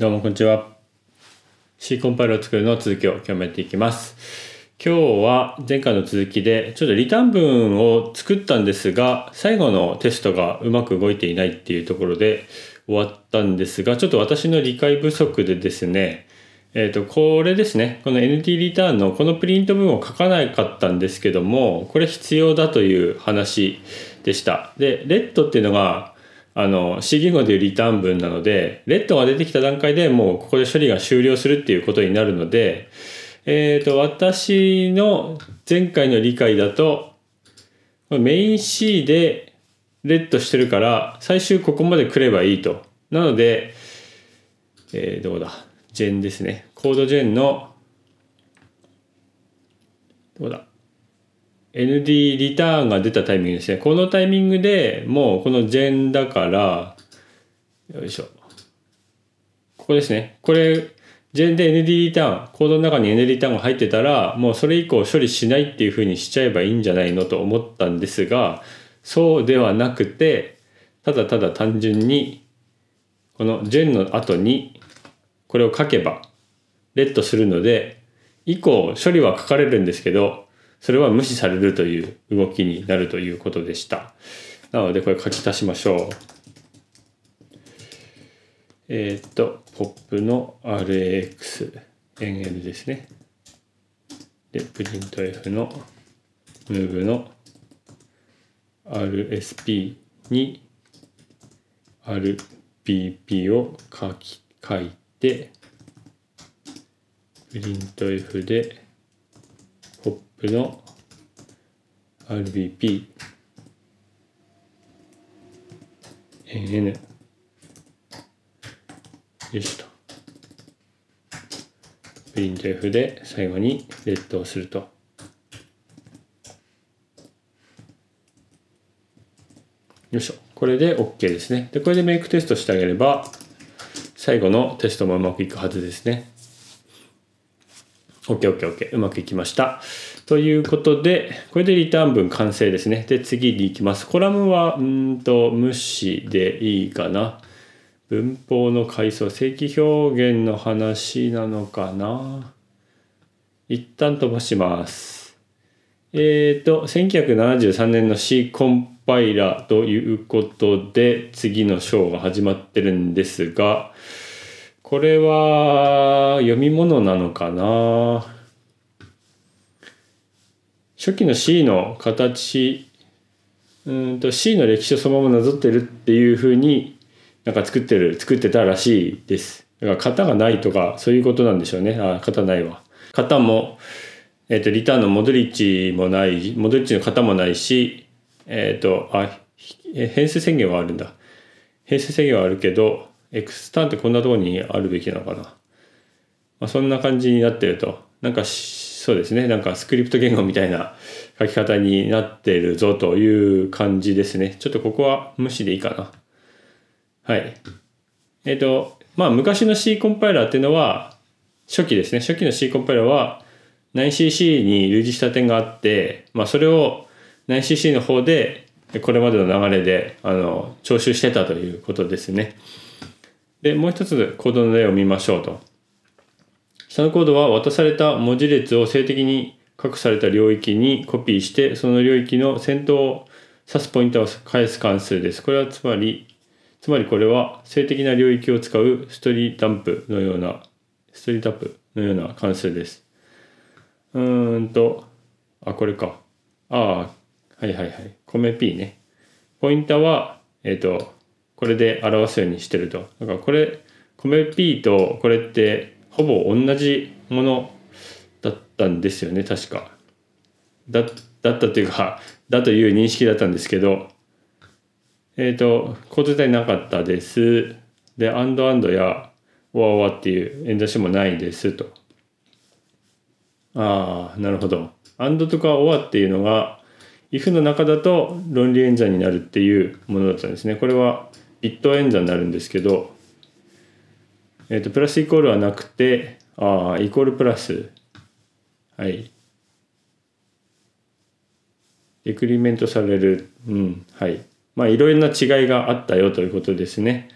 どうもこんにちは。C コンパイルを作るの続きを今日もやっていきます。今日は前回の続きでちょっとリターン文を作ったんですが最後のテストがうまく動いていないっていうところで終わったんですがちょっと私の理解不足でですねえっ、ー、とこれですねこの NT リターンのこのプリント文を書かなかったんですけどもこれ必要だという話でしたでレッドっていうのがあの C 言語でいうリターン文なのでレッドが出てきた段階でもうここで処理が終了するっていうことになるので、えっ、ー、と私の前回の理解だとメイン C でレッドしてるから最終ここまで来ればいいとなので、えー、どうだジェンですねコードジェンのどうだ ND リターンが出たタイミングですねこのタイミングでもうこのジェンだからよいしょここですねこれジェンで ND リターンコードの中に ND リターンが入ってたらもうそれ以降処理しないっていうふうにしちゃえばいいんじゃないのと思ったんですがそうではなくてただただ単純にこのジェンの後にこれを書けばレッドするので以降処理は書かれるんですけどそれは無視されるという動きになるということでした。なので、これ書き足しましょう。えー、っと、ポップの RAX、NL ですね。で、プリント F の、ムーブの RSP に RPP を書き、書いて、プリント F で、プの RBP n n よしとプリント F で最後にレッドをするとよいしょこれで OK ですねでこれでメイクテストしてあげれば最後のテストもうまくいくはずですね OK OK OK、うまくいきましたということで、これでリターン文完成ですね。で、次に行きます。コラムは、うんと、無視でいいかな。文法の階層、正規表現の話なのかな。一旦飛ばします。えっ、ー、と、1973年の C コンパイラということで、次の章が始まってるんですが、これは読み物なのかな初期の C の形うんと C の歴史をそのままなぞってるっていうふうになんか作ってる作ってたらしいですだから型がないとかそういうことなんでしょうねあ型ないわ型も、えっ、ー、とリターンのモドリッチもないモドリッチの型もないしえっ、ー、とあ変数制限はあるんだ変数制限はあるけど X ターンってこんなとこにあるべきなのかな、まあ、そんな感じになってるとなんかそうですねなんかスクリプト言語みたいな書き方になってるぞという感じですねちょっとここは無視でいいかなはいえっ、ー、とまあ昔の C コンパイラーっていうのは初期ですね初期の C コンパイラーは 9cc に類似した点があって、まあ、それを 9cc の方でこれまでの流れであの徴収してたということですねでもう一つコードの例を見ましょうと下のコードは渡された文字列を静的に隠された領域にコピーして、その領域の先頭を指すポイントを返す関数です。これはつまり、つまりこれは性的な領域を使うストリーダンプのような、ストリーアンプのような関数です。うーんと、あ、これか。ああ、はいはいはい。米 P ね。ポインターは、えっ、ー、と、これで表すようにしてると。だからこれ、米 P とこれってほぼ同じものだったんですよね確かだだったというか だという認識だったんですけどえっ、ー、と交通体なかったですでアンドアンドやオアっていう演出しもないですとああなるほどアンドとかオアっていうのが if の中だと論理演算になるっていうものだったんですねこれはビット演算になるんですけどえっ、ー、と、プラスイコールはなくて、ああ、イコールプラス。はい。デクリメントされる。うん、はい。まあ、いろいろな違いがあったよということですね。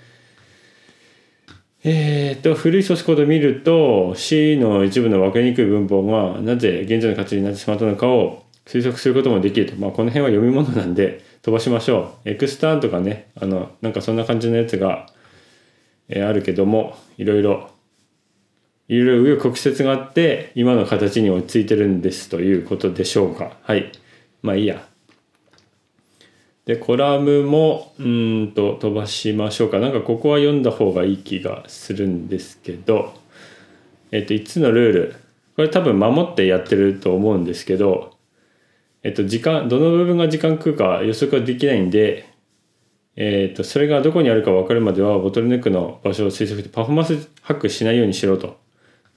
えっ、と、古いソースコードを見ると、C の一部の分かりにくい文法が、なぜ現在の価値になってしまったのかを推測することもできると。まあ、この辺は読み物なんで飛ばしましょう。エクスターンとかね、あの、なんかそんな感じのやつが、えー、あるけどもいろいろいろいろ曲折があって今の形に落ち着いてるんですということでしょうかはいまあいいやでコラムもうんと飛ばしましょうかなんかここは読んだ方がいい気がするんですけどえっと5つのルールこれ多分守ってやってると思うんですけどえっと時間どの部分が時間食うか予測はできないんでえっ、ー、と、それがどこにあるか分かるまでは、ボトルネックの場所を推測してパフォーマンスハックしないようにしろと。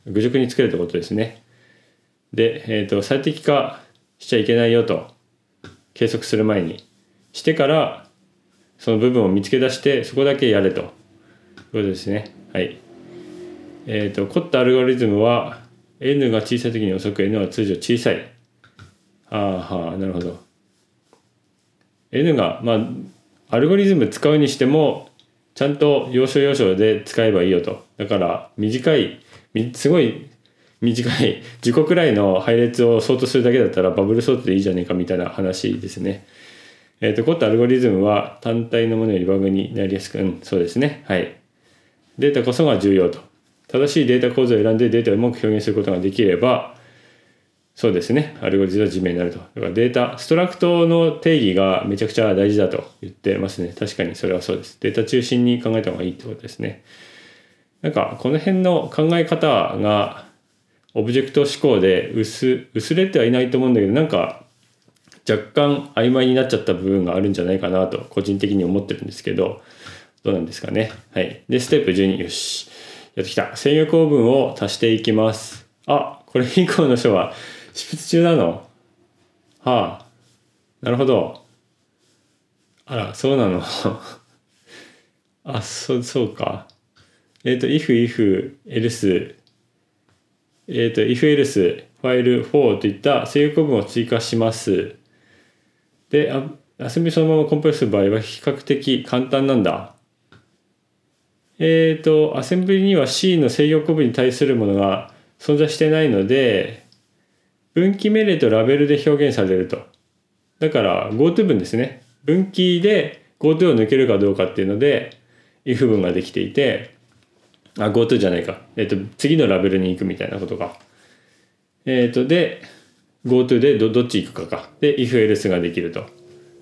愚直につけるってことですね。で、えっ、ー、と、最適化しちゃいけないよと。計測する前に。してから、その部分を見つけ出して、そこだけやれと。いうことですね。はい。えっ、ー、と、凝ったアルゴリズムは、n が小さい時に遅く、n は通常小さい。ああ、はあ、なるほど。n が、まあ、アルゴリズム使うにしてもちゃんと要所要所で使えばいいよとだから短いすごい短い自己くらいの配列をソートするだけだったらバブルソートでいいじゃねえかみたいな話ですね。えっ、ー、と、いったアルゴリズムは単体のものよりバグになりやすく、うん、そうですね。はい。データこそが重要と。正しいデータ構造を選んでデータをうまく表現することができれば、そうですね。アルゴリズムは地面になると。だからデータ、ストラクトの定義がめちゃくちゃ大事だと言ってますね。確かにそれはそうです。データ中心に考えた方がいいってことですね。なんか、この辺の考え方が、オブジェクト思考で薄、薄れてはいないと思うんだけど、なんか、若干曖昧になっちゃった部分があるんじゃないかなと、個人的に思ってるんですけど、どうなんですかね。はい。で、ステップ12、よし。やってきた。制御構文を足していきます。あ、これ以降の書は、執筆中なのはあ。なるほど。あら、そうなの。あ、そ、そうか。えっ、ー、と、if, if, else, えっ、ー、と、if, else, ファイル r といった制御文を追加します。で、アセンブリそのままコンプレスする場合は比較的簡単なんだ。えっ、ー、と、アセンブリには C の制御区分に対するものが存在してないので、分岐命令とラベルで表現されると。だから GoTo 文ですね。分岐で GoTo を抜けるかどうかっていうので if 文ができていて、あ、GoTo じゃないか。えっ、と、次のラベルに行くみたいなことか。えっ、と、で、GoTo でどどっち行くかか。で、if else ができると。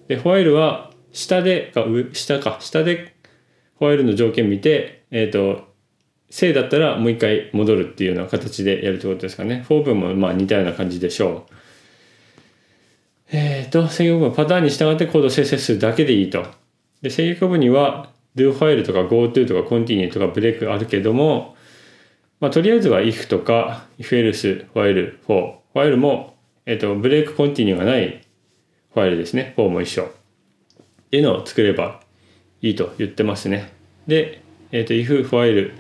で、ホワ i l e は下で、か、下か。下でホワ i l e の条件見て、えっ、と、正だったらもう一回戻るっていうような形でやるってことですかね。フォー分もまあ似たような感じでしょう。えっ、ー、と、制御部はパターンに従ってコードを生成するだけでいいと。で、制御部には do ファイルとか go to とか continue とかブレイクあるけども、まあ、とりあえずは if とか if else while for ファイルも、えっ、ー、と、ブレイク continue がないファイルですね。for も一緒。っていうのを作ればいいと言ってますね。で、えっ、ー、と、if ファイル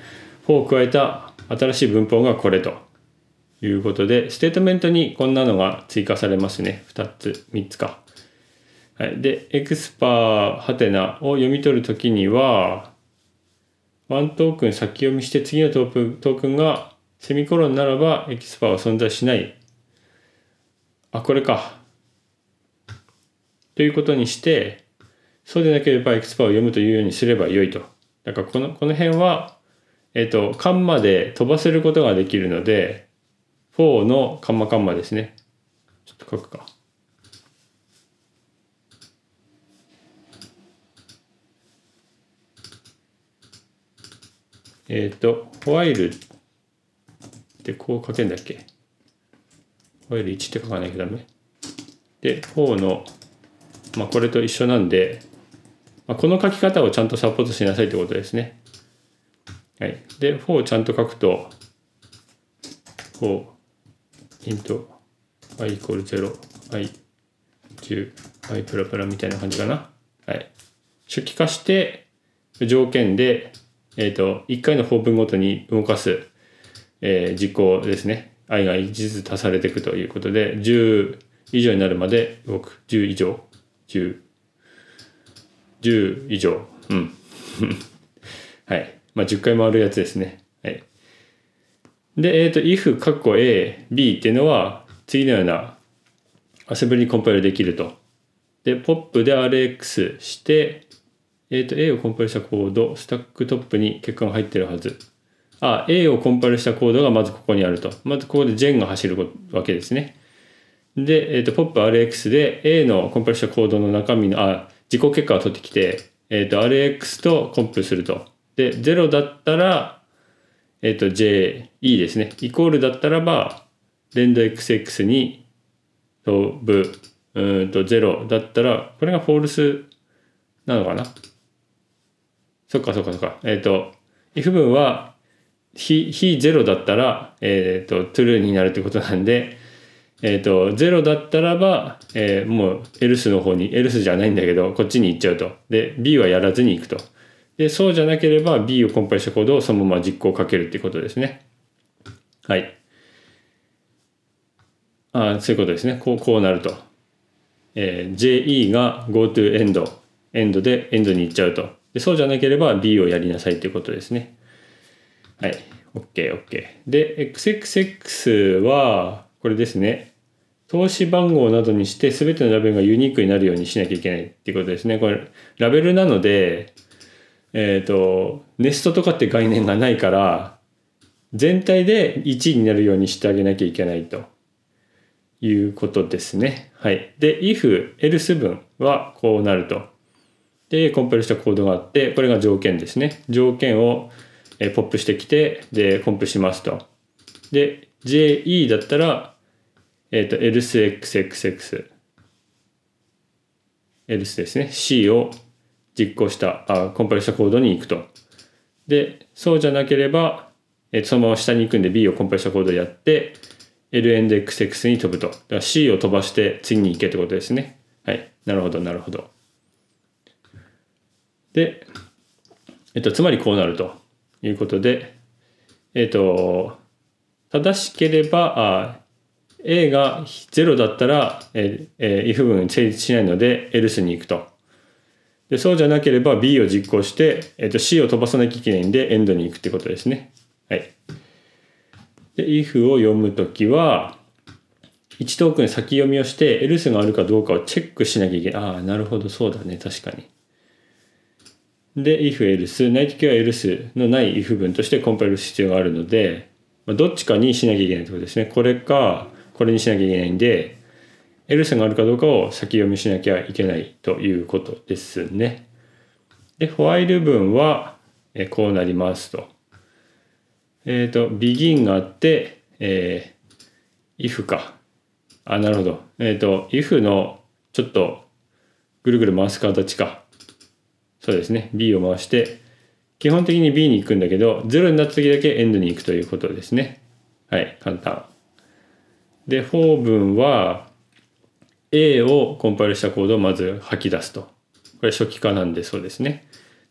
を加えた新しい文法がこれということで、ステートメントにこんなのが追加されますね。2つ、3つか。はい、で、エクスパーハテナを読み取るときには、ワントークン先読みして次のトークンがセミコロンならばエキスパーは存在しない。あ、これか。ということにして、そうでなければエキスパーを読むというようにすれば良いと。だからこのこの辺はえっ、と、カンマで飛ばせることができるので、4のカンマカンマですね。ちょっと書くか。えっ、と、ホワイルってこう書けんだっけホワイル1って書かなきゃダメ。で、4の、まあ、これと一緒なんで、まあ、この書き方をちゃんとサポートしなさいってことですね。はい。で、4をちゃんと書くと、4、int i イコール0、i 10、i プラプラみたいな感じかな。はい。初期化して、条件で、えっ、ー、と、1回の法文ごとに動かす、えー、実行ですね。i が1ずつ足されていくということで、10以上になるまで動く。10以上。10。10以上。うん。はい。まあ、10回回るやつですね。はい。で、えっ、ー、と、if、カッコ A、B っていうのは、次のようなアセンブリにコンパイルできると。で、p ッ p で RX して、えっ、ー、と、A をコンパイルしたコード、スタックトップに結果が入ってるはず。あ、A をコンパイルしたコードがまずここにあると。まずここで Gen が走るわけですね。で、えっ、ー、と、ポップ RX で A のコンパイルしたコードの中身の、あ、自己結果を取ってきて、えっ、ー、と、RX とコンプすると。で、0だったら、えっ、ー、と、JE ですね。イコールだったらば、連動 XX に飛ぶ、うんと、0だったら、これがフォールスなのかなそっかそっかそっか。えっ、ー、と、if 文は、非、0だったら、えっ、ー、と、true になるってことなんで、えっ、ー、と、0だったらば、えー、もう else の方に、else じゃないんだけど、こっちに行っちゃうと。で、b はやらずに行くと。で、そうじゃなければ B をコンパイルしたコードをそのまま実行かけるっていうことですね。はい。あそういうことですね。こう、こうなると。えー、JE が go to end。end で end に行っちゃうと。でそうじゃなければ B をやりなさいっていうことですね。はい。OK、OK。で、XXX は、これですね。投資番号などにしてすべてのラベルがユニークになるようにしなきゃいけないっていうことですね。これ、ラベルなので、えっ、ー、と、ネストとかって概念がないから、全体で1位になるようにしてあげなきゃいけないということですね。はい。で、if、else 文はこうなると。で、コンレイルしたコードがあって、これが条件ですね。条件をえポップしてきて、で、コンプしますと。で、JE だったら、えっ、ー、と、elseXXX。else ですね。C を実行したあコンパイルしたコードに行くとでそうじゃなければ、えそのまま下に行くんで B をコンパイルしたコードでやって LN で XX に飛ぶと C を飛ばして次に行けってことですねはいなるほどなるほどで、えっと、つまりこうなるということでえっと正しければあ A が0だったら、ええ if 文成立しないので else に行くと。でそうじゃなければ B を実行して、えー、と C を飛ばさなきゃいけないんでエンドに行くってことですね。はい。で、if を読むときは、1トークン先読みをして else があるかどうかをチェックしなきゃいけない。ああ、なるほど、そうだね、確かに。で、if else、ないときは else のない if 文としてコンパイルする必要があるので、まあ、どっちかにしなきゃいけないってことですね。これか、これにしなきゃいけないんで、エルサがあるかどうかを先読みしなきゃいけないということですね。で、フワイル文はえこうなりますと。えっ、ー、と、begin があって、えー、if か。あ、なるほど。えっ、ー、と、if のちょっとぐるぐる回す形か。そうですね。b を回して、基本的に b に行くんだけど、0になった時だけ end に行くということですね。はい、簡単。で、for 文は、A をコンパイルしたコードをまず吐き出すと。これ初期化なんでそうですね。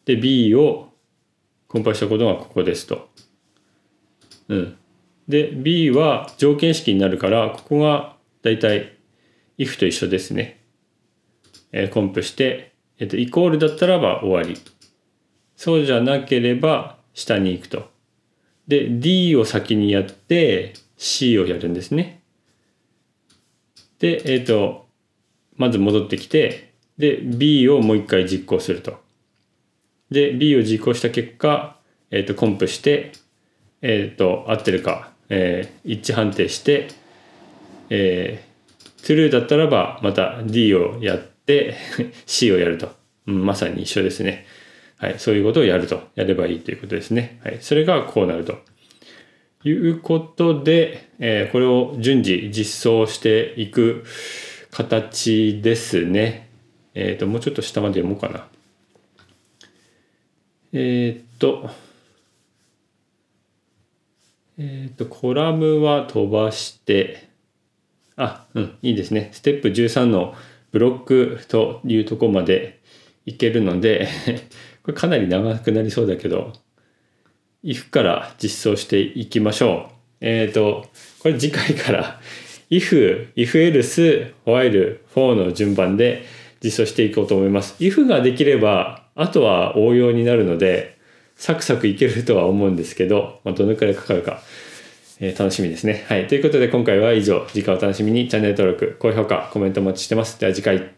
で、B をコンパイルしたコードがここですと。うん。で、B は条件式になるから、ここがだいたい if と一緒ですね。えー、コンプして、えっ、ー、と、イコールだったらば終わり。そうじゃなければ下に行くと。で、D を先にやって C をやるんですね。で、えっ、ー、と、まず戻ってきて、で、B をもう一回実行すると。で、B を実行した結果、えっ、ー、と、コンプして、えっ、ー、と、合ってるか、えー、一致判定して、えー、トゥルーだったらば、また D をやって C をやると、うん。まさに一緒ですね。はい。そういうことをやると。やればいいということですね。はい。それがこうなると。いうことで、えー、これを順次実装していく。形ですね。えっ、ー、と、もうちょっと下まで読もうかな。えっ、ー、と、えっ、ー、と、コラムは飛ばして、あ、うん、いいですね。ステップ13のブロックというとこまでいけるので これかなり長くなりそうだけど、if から実装していきましょう。えっ、ー、と、これ次回から if、if else、while、for の順番で実装していこうと思います。if ができれば、あとは応用になるので、サクサクいけるとは思うんですけど、まあ、どのくらいかかるか、えー、楽しみですね。はい。ということで今回は以上。次回お楽しみに。チャンネル登録、高評価、コメントお待ちしてます。では次回。